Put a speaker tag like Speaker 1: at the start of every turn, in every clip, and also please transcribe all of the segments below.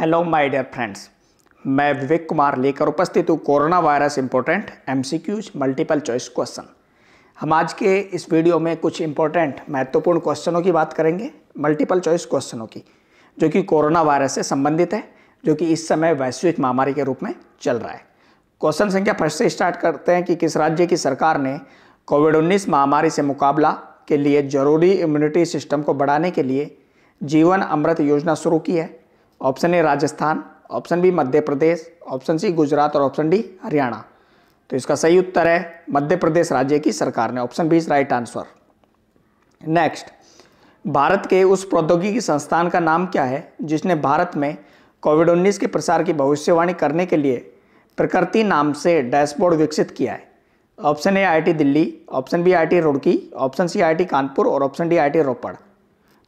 Speaker 1: hello my dear friends मैं विवेक कुमार लेकर उपस्थित हूँ corona virus important MCQs multiple choice question हम आज के इस वीडियो में कुछ इम्पोर्टेंट महत्वपूर्ण क्वेश्चनों की बात करेंगे मल्टीपल चॉइस क्वेश्चनों की जो कि कोरोना वायरस से संबंधित है जो कि इस समय वैश्विक महामारी के रूप में चल रहा है क्वेश्चन संख्या फर्स्ट से स्टार्ट करते हैं कि किस राज्य की सरकार ने कोविड उन्नीस महामारी से मुकाबला के लिए जरूरी इम्यूनिटी सिस्टम को बढ़ाने के लिए जीवन अमृत योजना शुरू की है option A Rajasthan option B Madhya Pradesh option C Gujarat और ऑप्शन डी हरियाणा तो इसका सही उत्तर है मध्य प्रदेश राज्य की सरकार ने option B is right answer next Bharat के उस प्रौद्योगिकी संस्थान का नाम क्या है जिसने भारत में कोविड उन्नीस के प्रसार की भविष्यवाणी करने के लिए प्रकृति नाम से डैशबोर्ड विकसित किया है option A I Delhi option B I Roorkee option C I Kanpur और ऑप्शन डी आई रोपड़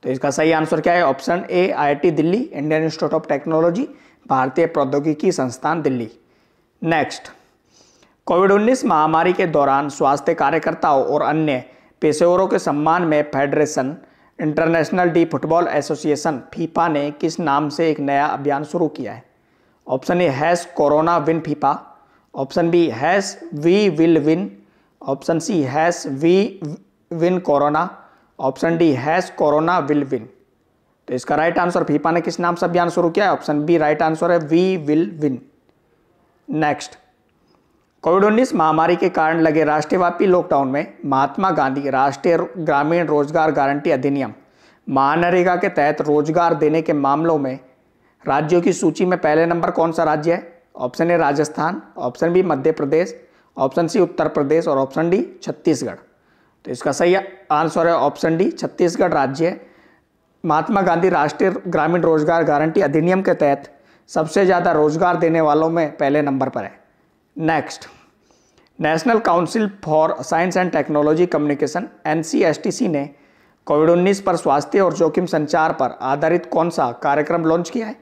Speaker 1: तो इसका सही आंसर क्या है option A IIT Delhi Indian Institute of Technology भारतीय प्रौद्योगिकी संस्थान दिल्ली नेक्स्ट कोविड उन्नीस महामारी के दौरान स्वास्थ्य कार्यकर्ताओं और अन्य पेशेवरों के सम्मान में federation international de football association FIFA ने किस नाम से एक नया अभियान शुरू किया है option A hash corona win FIFA option B hash we will win option C hash we win corona option D hash corona will win तो इसका राइट आंसर फीफा ने किस नाम से अभियान शुरू किया है ऑप्शन बी राइट आंसर है we will win next COVID उन्नीस महामारी के कारण लगे राष्ट्रव्यापी लॉकडाउन में महात्मा गांधी राष्ट्रीय ग्रामीण रोजगार गारंटी अधिनियम महानरेगा के तहत रोजगार देने के मामलों में राज्यों की सूची में पहले नंबर कौन सा राज्य है option A Rajasthan option B Madhya Pradesh option C Uttar Pradesh और ऑप्शन डी छत्तीसगढ़ तो इसका सही आंसर है ऑप्शन डी छत्तीसगढ़ राज्य महात्मा गांधी राष्ट्रीय ग्रामीण रोजगार गारंटी अधिनियम के तहत सबसे ज़्यादा रोजगार देने वालों में पहले नंबर पर है next National Council for Science and Technology Communication N ने कोविड उन्नीस पर स्वास्थ्य और जोखिम संचार पर आधारित कौन सा कार्यक्रम लॉन्च किया है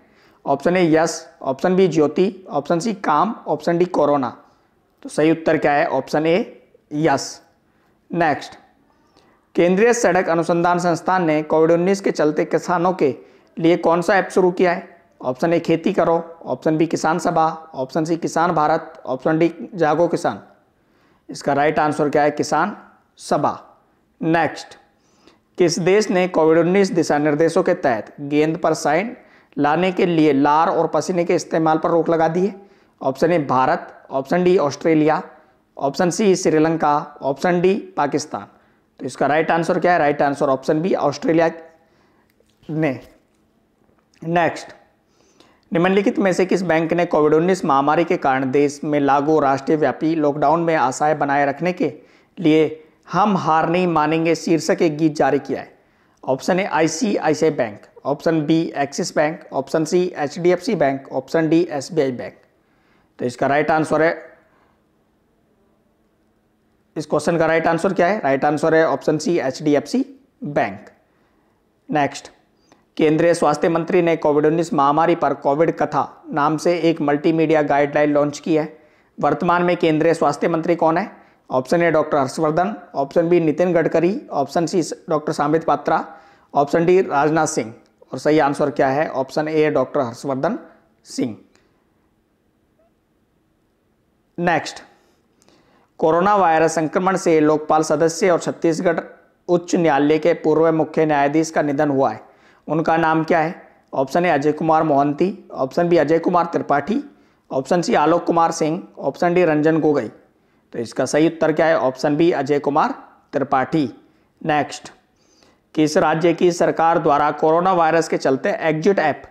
Speaker 1: option A yes option B Jyoti option C काम ऑप्शन डी कोरोना तो सही उत्तर क्या है ऑप्शन ए यस नेक्स्ट केंद्रीय सड़क अनुसंधान संस्थान ने कोविड उन्नीस के चलते किसानों के लिए कौन सा ऐप शुरू किया है ऑप्शन ए खेती करो ऑप्शन बी किसान सभा ऑप्शन सी किसान भारत ऑप्शन डी जागो किसान इसका राइट आंसर क्या है किसान सभा नेक्स्ट किस देश ने कोविड उन्नीस दिशा निर्देशों के तहत गेंद पर साइन लाने के लिए लार और पसीने के इस्तेमाल पर रोक लगा दी है option A Bharat option D Australia option C Sri Lanka option D Pakistan तो इसका राइट आंसर क्या है right answer option B Australia ने नेक्स्ट निम्नलिखित में से किस बैंक ने कोविड उन्नीस महामारी के कारण देश में लागू राष्ट्रीय व्यापी लॉकडाउन में आशाएं बनाए रखने के लिए हम हार नहीं मानेंगे शीर्षक एक गीत जारी किया है option A ICICI bank option B Axis bank option C HDFC bank option D SBI bank तो इसका राइट आंसर है इस क्वेश्चन का राइट आंसर क्या है राइट आंसर है option C H bank next केंद्रीय स्वास्थ्य मंत्री ने कोविड उन्नीस महामारी पर कोविड कथा नाम से एक मल्टीमीडिया गाइडलाइन लॉन्च की है वर्तमान में केंद्रीय स्वास्थ्य मंत्री कौन है option A doctor Harshvardhan option B Nitin Gadkari option C doctor Samit Patra option D Rajnath Singh और सही आंसर क्या है option A doctor Harshvardhan Singh next corona virus संक्रमण से लोकपाल सदस्य और छत्तीसगढ़ उच्च न्यायालय के पूर्व मुख्य न्यायाधीश का निधन हुआ है उनका नाम क्या है option A Ajay Kumar Mohanty option B Ajay Kumar Tripathi option C Alok Kumar Singh option D Ranjan Gogoi तो इसका सही उत्तर क्या है option B Ajay Kumar Tripathi next किस राज्य की सरकार द्वारा कोरोना वायरस के चलते एग्जिट ऐप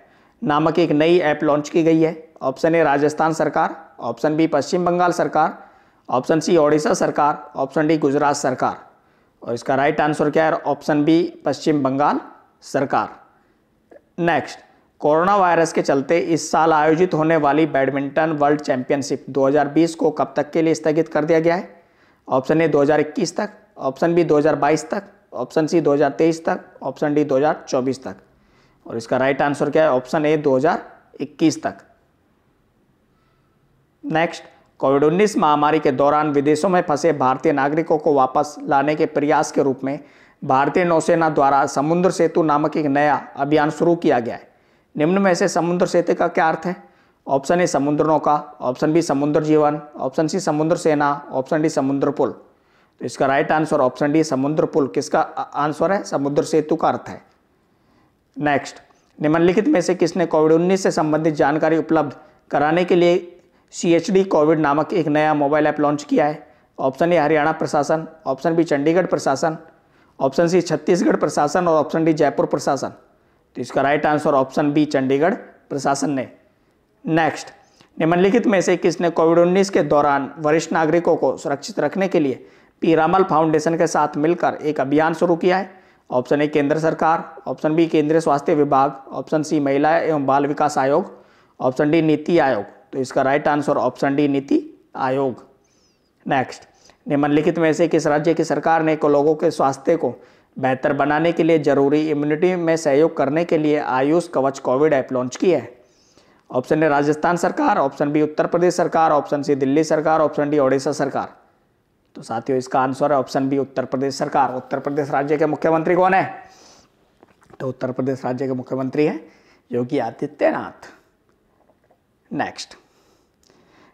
Speaker 1: नामक एक नई ऐप लॉन्च की गई है ऑप्शन ए राजस्थान सरकार ऑप्शन बी पश्चिम बंगाल सरकार ऑप्शन सी ओडिशा सरकार ऑप्शन डी गुजरात सरकार और इसका राइट आंसर क्या है ऑप्शन बी पश्चिम बंगाल सरकार नेक्स्ट कोरोना वायरस के चलते इस साल आयोजित होने वाली बैडमिंटन वर्ल्ड चैंपियनशिप 2020 को कब तक के लिए स्थगित कर दिया गया है ऑप्शन ए 2021 तक ऑप्शन बी 2022 तक ऑप्शन सी 2023 तक ऑप्शन डी 2024 तक और इसका राइट आंसर क्या है ऑप्शन ए 2021 तक नेक्स्ट कोविड 19 महामारी के दौरान विदेशों में फंसे भारतीय नागरिकों को वापस लाने के प्रयास के रूप में भारतीय नौसेना द्वारा समुद्र सेतु नामक एक नया अभियान शुरू किया गया है निम्न में से समुद्र सेतु का क्या अर्थ है ऑप्शन ए समुद्र नौका ऑप्शन बी समुद्र जीवन ऑप्शन सी समुद्र सेना ऑप्शन डी समुद्र पुल तो इसका राइट आंसर ऑप्शन डी समुद्र पुल किसका आंसर है समुद्र सेतु का अर्थ है नेक्स्ट निम्नलिखित में से किसने कोविड उन्नीस से संबंधित जानकारी उपलब्ध कराने के लिए सी एच डी कोविड नामक एक नया मोबाइल ऐप लॉन्च किया है ऑप्शन ए हरियाणा प्रशासन ऑप्शन बी चंडीगढ़ प्रशासन ऑप्शन सी छत्तीसगढ़ प्रशासन और ऑप्शन डी जयपुर प्रशासन तो इसका right answer option B Chandigarh प्रशासन ने नेक्स्ट निम्नलिखित में से किसने कोविड उन्नीस के दौरान वरिष्ठ नागरिकों को सुरक्षित रखने के लिए पीरामल फाउंडेशन के साथ मिलकर एक अभियान शुरू किया है ऑप्शन ए केंद्र सरकार ऑप्शन बी केंद्रीय स्वास्थ्य विभाग ऑप्शन सी महिला एवं बाल विकास आयोग ऑप्शन डी नीति आयोग तो इसका राइट आंसर ऑप्शन डी नीति आयोग नेक्स्ट निम्नलिखित में से किस राज्य की सरकार ने को लोगों के स्वास्थ्य को बेहतर बनाने के लिए जरूरी इम्यूनिटी में सहयोग करने के लिए आयुष कवच कोविड ऐप लॉन्च की है ऑप्शन ए राजस्थान सरकार ऑप्शन बी उत्तर प्रदेश सरकार ऑप्शन सी दिल्ली सरकार ऑप्शन डी ओडिशा सरकार तो साथियों इसका आंसर है ऑप्शन बी उत्तर प्रदेश सरकार उत्तर प्रदेश राज्य के मुख्यमंत्री कौन है तो उत्तर प्रदेश राज्य के मुख्यमंत्री हैं योगी आदित्यनाथ नेक्स्ट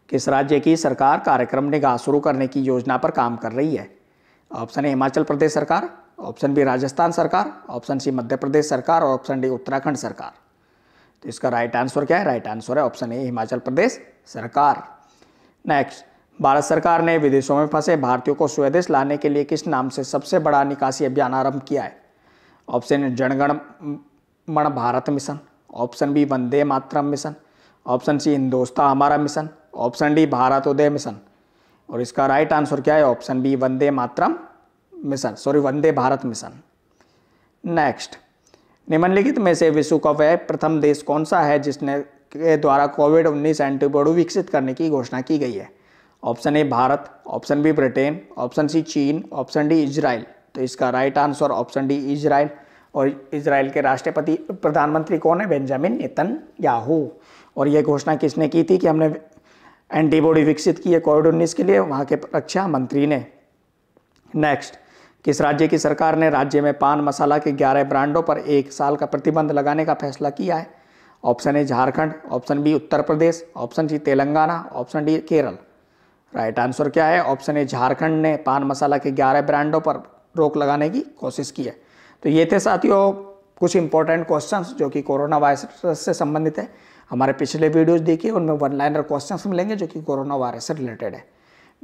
Speaker 1: किस राज्य की सरकार कार्यक्रम निगाह शुरू करने की योजना पर काम कर रही है ऑप्शन ए हिमाचल प्रदेश सरकार ऑप्शन बी राजस्थान सरकार ऑप्शन सी मध्य प्रदेश सरकार और ऑप्शन डी उत्तराखंड सरकार तो इसका राइट आंसर क्या है राइट आंसर है ऑप्शन ए हिमाचल प्रदेश सरकार नेक्स्ट भारत सरकार ने विदेशों में फंसे भारतीयों को स्वदेश लाने के लिए किस नाम से सबसे बड़ा निकासी अभियान आरंभ किया है option Janagan Man Bharat mission option B Vande Mataram mission option C Hindosta Hamara mission option D Bharat Uday mission और इसका राइट आंसर क्या है option B Vande Mataram mission sorry Vande Bharat mission next निम्नलिखित में से विश्व का वह प्रथम देश कौन सा है जिसने के द्वारा कोविड 19 एंटीबॉडी विकसित करने की घोषणा की गई है option A Bharat option B Britain option C चीन ऑप्शन डी इजराइल तो इसका right answer option D Israel और इसराइल के राष्ट्रपति प्रधानमंत्री कौन है बेंजामिन नितन याहू और ये घोषणा किसने की थी कि हमने एंटीबॉडी विकसित की है कोविड उन्नीस के लिए वहाँ के रक्षा मंत्री ने नेक्स्ट किस राज्य की सरकार ने राज्य में पान मसाला के 11 ब्रांडों पर एक साल का प्रतिबंध लगाने का फैसला किया है option A Jharkhand option B Uttar Pradesh option C Telangana option D Kerala right answer क्या है ऑप्शन ए झारखंड ने पान मसाला के 11 ब्रांडों पर रोक लगाने की कोशिश की है तो ये थे साथियों कुछ इंपॉर्टेंट क्वेश्चंस जो कि कोरोना वायरस से संबंधित है हमारे पिछले वीडियोस देखिए उनमें वन लाइनर क्वेश्चन मिलेंगे जो कि कोरोना वायरस से रिलेटेड है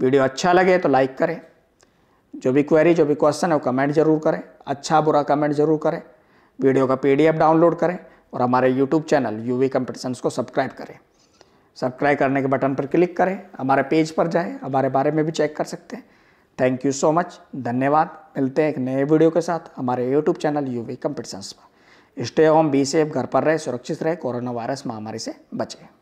Speaker 1: वीडियो अच्छा लगे तो लाइक करें जो भी क्वेरी जो भी क्वेश्चन है वो कमेंट जरूर करें अच्छा बुरा कमेंट जरूर करें वीडियो का पी डाउनलोड करें और हमारे यूट्यूब चैनल यू वी को सब्सक्राइब करें सब्सक्राइब करने के बटन पर क्लिक करें हमारे पेज पर जाएँ हमारे बारे में भी चेक कर सकते हैं थैंक यू सो मच धन्यवाद मिलते हैं एक नए वीडियो के साथ हमारे यूट्यूब चैनल वी कंपटीशंस पर स्टे होम बी सेफ घर पर रहे सुरक्षित रहे कोरोना वायरस महामारी से बचे